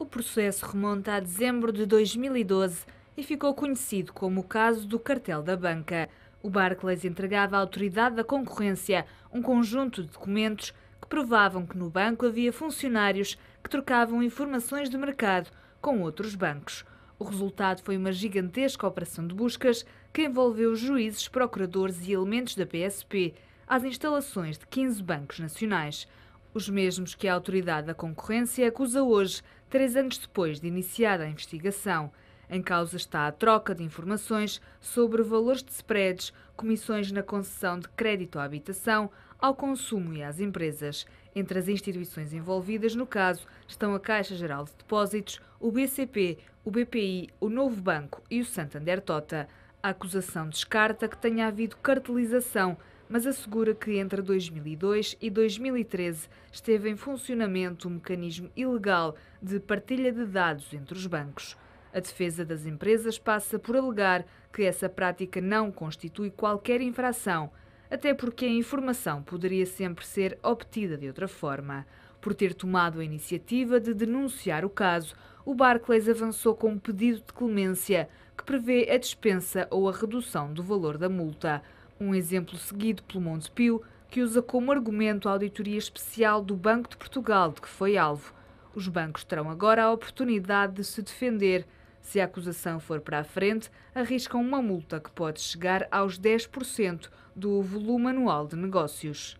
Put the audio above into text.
O processo remonta a dezembro de 2012 e ficou conhecido como o caso do cartel da banca. O Barclays entregava à autoridade da concorrência um conjunto de documentos que provavam que no banco havia funcionários que trocavam informações de mercado com outros bancos. O resultado foi uma gigantesca operação de buscas que envolveu juízes, procuradores e elementos da PSP às instalações de 15 bancos nacionais. Os mesmos que a Autoridade da Concorrência acusa hoje, três anos depois de iniciada a investigação. Em causa está a troca de informações sobre valores de spreads, comissões na concessão de crédito à habitação, ao consumo e às empresas. Entre as instituições envolvidas no caso estão a Caixa Geral de Depósitos, o BCP, o BPI, o Novo Banco e o Santander Tota. A acusação descarta que tenha havido cartelização mas assegura que entre 2002 e 2013 esteve em funcionamento um mecanismo ilegal de partilha de dados entre os bancos. A defesa das empresas passa por alegar que essa prática não constitui qualquer infração, até porque a informação poderia sempre ser obtida de outra forma. Por ter tomado a iniciativa de denunciar o caso, o Barclays avançou com um pedido de clemência que prevê a dispensa ou a redução do valor da multa um exemplo seguido pelo Montepio, que usa como argumento a auditoria especial do Banco de Portugal, de que foi alvo. Os bancos terão agora a oportunidade de se defender. Se a acusação for para a frente, arriscam uma multa que pode chegar aos 10% do volume anual de negócios.